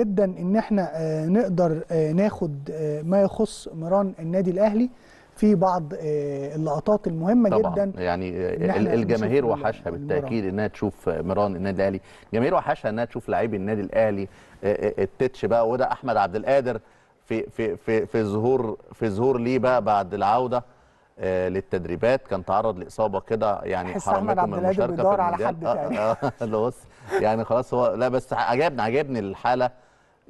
جدا ان احنا آه، نقدر آه، ناخد آه، ما يخص مران النادي الاهلي في بعض اللقطات المهمه طبعا جدا يعني الجماهير وحشها بالتاكيد انها تشوف مران النادي الاهلي الجماهير وحشها انها تشوف لعيب النادي الاهلي التتش بقى وده احمد عبد القادر في في في في ظهور في ظهور ليه بقى بعد العوده للتدريبات كان تعرض لاصابه كده يعني حرمته من المشاركه في المونديال على حد تاني يعني خلاص هو لا بس عجبني عجبني الحاله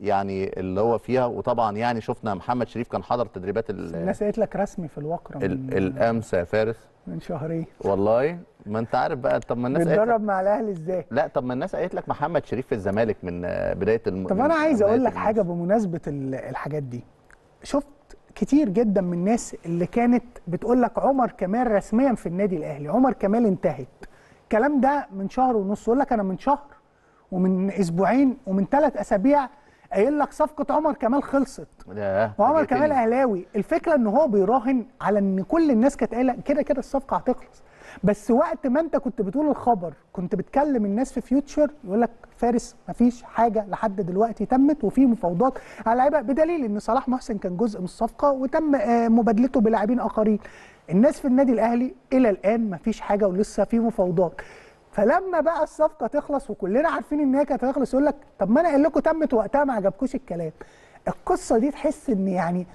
يعني اللي هو فيها وطبعا يعني شفنا محمد شريف كان حضر تدريبات الناس قالت لك رسمي في الوقره الامس يا فارس من شهرين والله ما انت عارف بقى طب ما الناس بتدرب مع الاهلي ازاي لا طب ما الناس قالت لك محمد شريف في الزمالك من آه، بدايه الم... طب انا عايز اقول لك حاجه بمناسبه الحاجات دي شفت كتير جدا من الناس اللي كانت بتقول لك عمر كمال رسميا في النادي الاهلي عمر كمال انتهت الكلام ده من شهر ونص يقول لك انا من شهر ومن اسبوعين ومن ثلاث اسابيع قايل لك صفقه عمر كمال خلصت وعمر كمال اهلاوي الفكره ان هو بيراهن على ان كل الناس كانت قايله كده كده الصفقه هتخلص بس وقت ما انت كنت بتقول الخبر كنت بتكلم الناس في فيوتشر يقول لك فارس مفيش حاجه لحد دلوقتي تمت وفي مفاوضات على لعيبه بدليل ان صلاح محسن كان جزء من الصفقه وتم آه، مبادلته بلاعبين اخرين الناس في النادي الاهلي الى الان مفيش حاجه ولسه في مفاوضات فلما بقى الصفقه تخلص وكلنا عارفين ان هي كانت هتخلص يقول لك طب ما انا قايل لكم تمت وقتها ما عجبكوش الكلام القصه دي تحس ان يعني,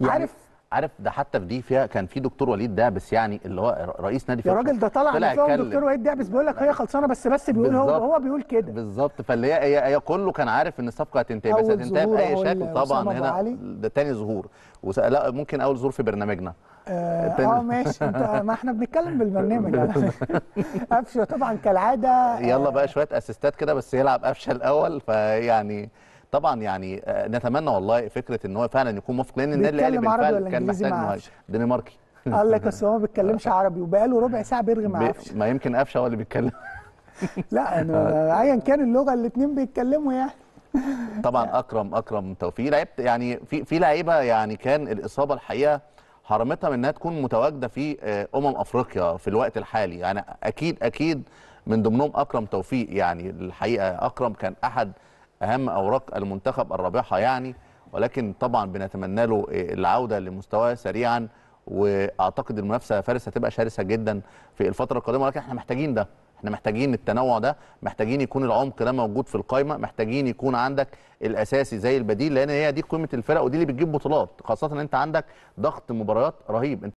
يعني عارف عارف ده حتى في دي فيها كان في دكتور وليد دعبس يعني اللي هو رئيس نادي يا راجل ده طلع طلع دكتور وليد دعبس بيقول لك هي خلصانه بس بس بيقول هو هو بيقول كده بالظبط فاللي هي هي كله كان عارف ان الصفقه هتنتهي بس هتنتهي باي شكل طبعا هنا ده تاني ظهور لا ممكن اول ظهور في برنامجنا اه, آه ماشي انت ما احنا بنتكلم بالبرنامج قفشه طبعا كالعاده يلا بقى آه. شويه اسيستات كده بس يلعب قفشه الاول فيعني طبعا يعني آه، نتمنى والله فكره ان هو فعلا يكون موفق لان النادي الاهلي بالفعل كان محتاج مهاجم دنماركي قال لك اصل هو ما بيتكلمش عربي وبقاله ربع ساعه بيرغي مع قفشه ما يمكن قفشه هو اللي بيتكلم لا انا آه. ايا كان اللغه الاثنين بيتكلموا يعني طبعا اكرم اكرم توفيق لعبت يعني في في لعيبه يعني كان الاصابه الحقيقه حرمتها من انها تكون متواجده في آه، امم افريقيا في الوقت الحالي يعني اكيد اكيد من ضمنهم اكرم توفيق يعني الحقيقه اكرم كان احد اهم اوراق المنتخب الرابحه يعني ولكن طبعا بنتمنى له آه، العوده لمستواه سريعا واعتقد المنافسه يا فارس هتبقى شرسه جدا في الفتره القادمه ولكن احنا محتاجين ده احنا محتاجين التنوع ده محتاجين يكون العمق ده موجود في القائمه محتاجين يكون عندك الاساسي زي البديل لان هي دي قيمه الفرق ودي اللي بتجيب بطولات خاصه ان انت عندك ضغط مباريات رهيب